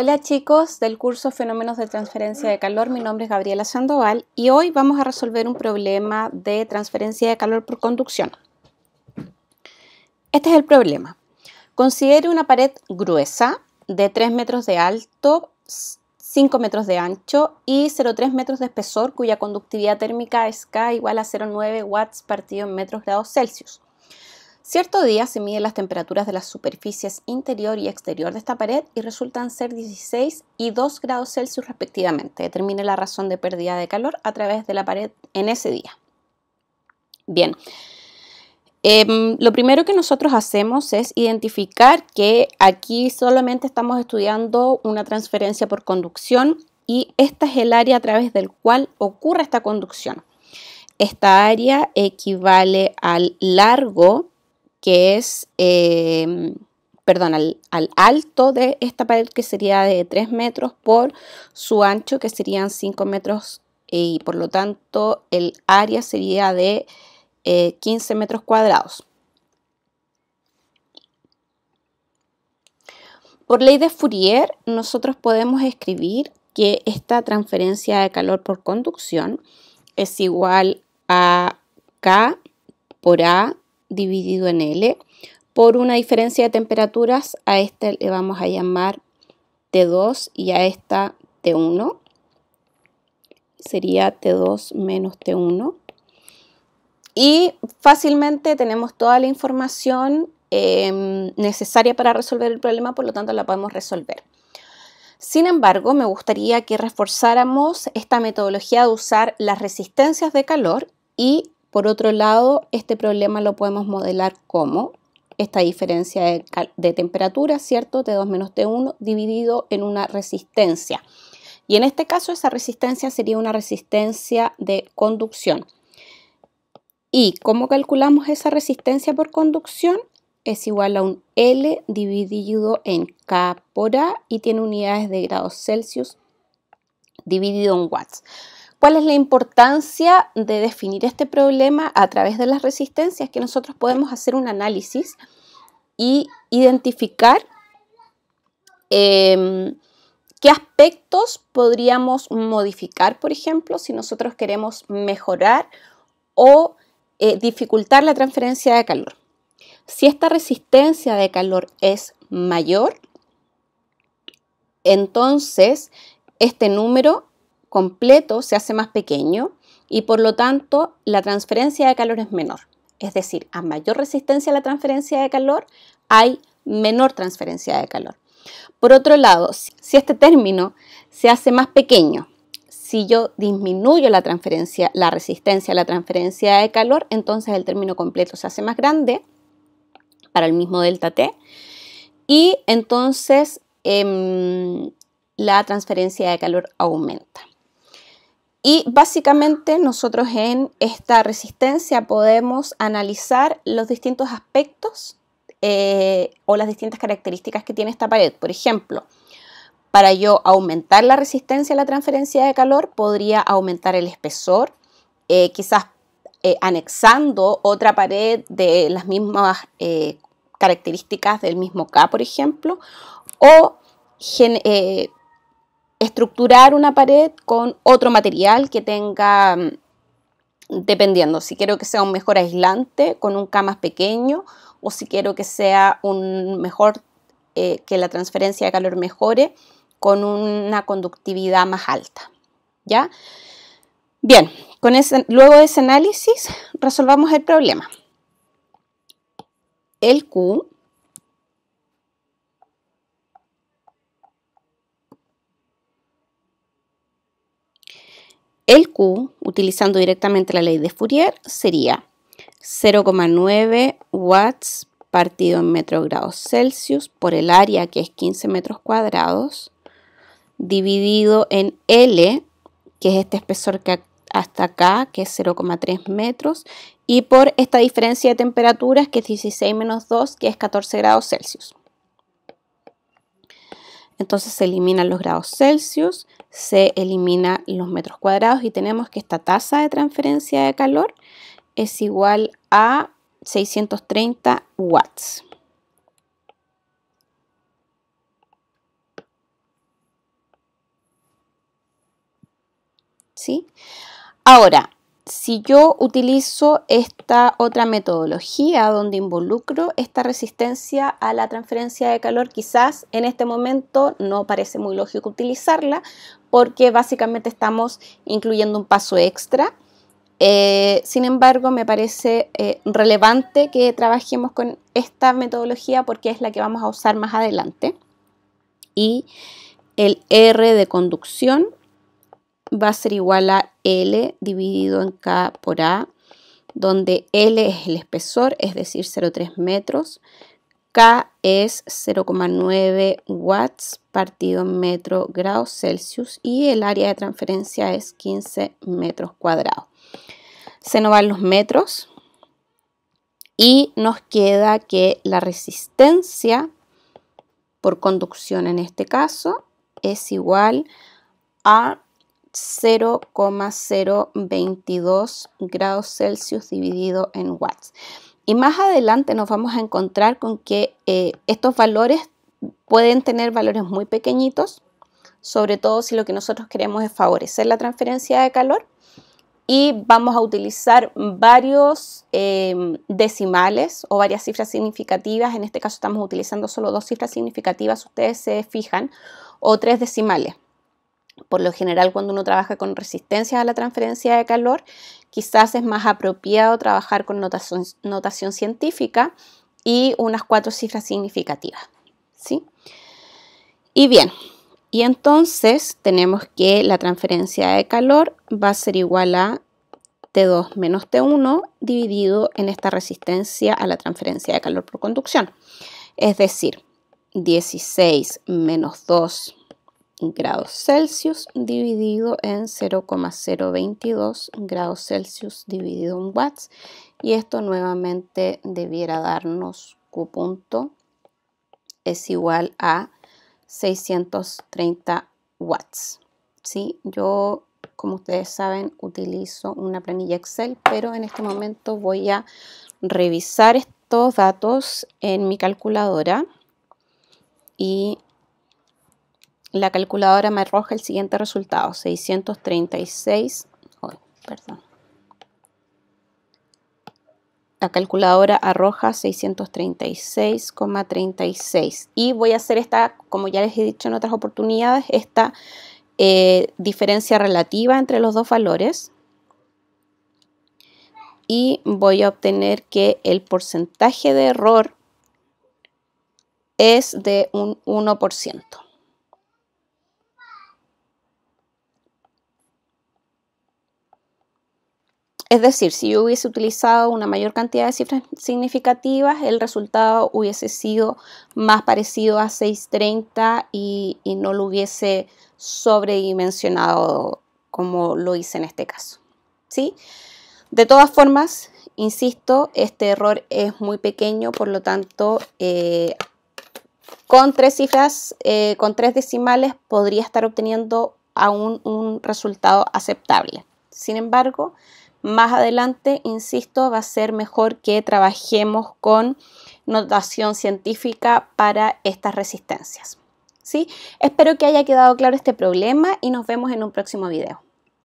Hola chicos del curso Fenómenos de Transferencia de Calor, mi nombre es Gabriela Sandoval y hoy vamos a resolver un problema de transferencia de calor por conducción. Este es el problema. Considere una pared gruesa de 3 metros de alto, 5 metros de ancho y 0,3 metros de espesor cuya conductividad térmica es K igual a 0,9 watts partido en metros grados Celsius. Cierto día se miden las temperaturas de las superficies interior y exterior de esta pared y resultan ser 16 y 2 grados Celsius respectivamente. Determine la razón de pérdida de calor a través de la pared en ese día. Bien, em, lo primero que nosotros hacemos es identificar que aquí solamente estamos estudiando una transferencia por conducción y esta es el área a través del cual ocurre esta conducción. Esta área equivale al largo que es, em, perdón, al, alto de esta pared que sería de 3 metros por su ancho que serían 5 metros y por lo tanto el área sería de 15 eh, metros cuadrados. Por ley de Fourier, nosotros podemos escribir que esta transferencia de calor por conducción es igual a K por A dividido en L por una diferencia de temperaturas. A este le vamos a llamar T2 y a esta T1. Sería T2 menos T1. Y fácilmente tenemos toda la información em, necesaria para resolver el problema, por lo tanto la podemos resolver. Sin embargo, me gustaría que reforzáramos esta metodología de usar las resistencias de calor y por otro lado, este problema lo podemos modelar como esta diferencia de, temperatura, ¿cierto? T2 menos T1 dividido en una resistencia. Y en este caso esa resistencia sería una resistencia de conducción. ¿Y cómo calculamos esa resistencia por conducción? Es igual a un L dividido en K por A y tiene unidades de grados Celsius dividido en watts. ¿Cuál es la importancia de definir este problema a través de las resistencias? Que nosotros podemos hacer un análisis y identificar em, qué aspectos podríamos modificar, por ejemplo, si nosotros queremos mejorar o eh, dificultar la transferencia de calor. Si esta resistencia de calor es mayor, entonces este número completo se hace más pequeño y por lo tanto la transferencia de calor es menor. Es decir, a mayor resistencia a la transferencia de calor hay menor transferencia de calor. Por otro lado, si este término se hace más pequeño, si yo disminuyo la transferencia, la resistencia a la transferencia de calor, entonces el término completo se hace más grande para el mismo delta T y entonces em, la transferencia de calor aumenta. Y básicamente nosotros en esta resistencia podemos analizar los distintos aspectos eh, o las distintas características que tiene esta pared. Por ejemplo, para yo aumentar la resistencia a la transferencia de calor, podría aumentar el espesor, eh, quizás eh, anexando otra pared de las mismas características del mismo K, por ejemplo, o estructurar una pared con otro material que tenga, mm, dependiendo, si quiero que sea un mejor aislante con un K más pequeño o si quiero que sea un mejor, eh, que la transferencia de calor mejore con una conductividad más alta. ¿Ya? Bien, con ese, luego de ese análisis resolvamos el problema. El Q El Q, utilizando directamente la ley de Fourier, sería 0,9 watts partido en metro grados Celsius por el área que es 15 metros cuadrados dividido en L, que es este espesor que hasta acá, que es 0,3 metros, y por esta diferencia de temperaturas que es 16 menos 2, que es 14 grados Celsius. Entonces se eliminan los grados Celsius, se eliminan los metros cuadrados y tenemos que esta tasa de transferencia de calor es igual a 630 watts. ¿Sí? Ahora, si yo utilizo esta otra metodología donde involucro esta resistencia a la transferencia de calor, quizás en este momento no parece muy lógico utilizarla porque básicamente estamos incluyendo un paso extra. Eh, sin embargo, me parece eh, relevante que trabajemos con esta metodología porque es la que vamos a usar más adelante. Y el R de conducción va a ser igual a L dividido en K por A, donde L es el espesor, es decir, 0,3 metros. K es 0,9 watts partido en metro grados Celsius y el área de transferencia es 15 metros cuadrados. Se nos van los metros y nos queda que la resistencia por conducción en este caso es igual a 0,022 grados Celsius dividido en watts. Y más adelante nos vamos a encontrar con que eh, estos valores pueden tener valores muy pequeñitos, sobre todo si lo que nosotros queremos es favorecer la transferencia de calor. Y vamos a utilizar varios eh, decimales o varias cifras significativas. En este caso estamos utilizando solo dos cifras significativas, ustedes se fijan, o tres decimales. Por lo general, cuando uno trabaja con resistencia a la transferencia de calor, quizás es más apropiado trabajar con notación, científica y unas cuatro cifras significativas. ¿sí? Y bien, y entonces tenemos que la transferencia de calor va a ser igual a T2 menos T1 dividido en esta resistencia a la transferencia de calor por conducción. Es decir, 16 menos 2 grados Celsius dividido en 0,022 grados Celsius dividido en watts y esto nuevamente debiera darnos Q punto es igual a 630 watts. si Yo, como ustedes saben, utilizo una planilla Excel, pero en este momento voy a revisar estos datos en mi calculadora y la calculadora me arroja el siguiente resultado, 636, perdón. La calculadora arroja 636,36 y voy a hacer esta, como ya les he dicho en otras oportunidades, esta eh, diferencia relativa entre los dos valores y voy a obtener que el porcentaje de error es de un 1%. Es decir, si yo hubiese utilizado una mayor cantidad de cifras significativas, el resultado hubiese sido más parecido a 630 y, no lo hubiese sobredimensionado como lo hice en este caso. ¿sí? De todas formas, insisto, este error es muy pequeño, por lo tanto, eh, con tres cifras, eh, con tres decimales, podría estar obteniendo aún un resultado aceptable. Sin embargo, más adelante, insisto, va a ser mejor que trabajemos con notación científica para estas resistencias. ¿sí? Espero que haya quedado claro este problema y nos vemos en un próximo video.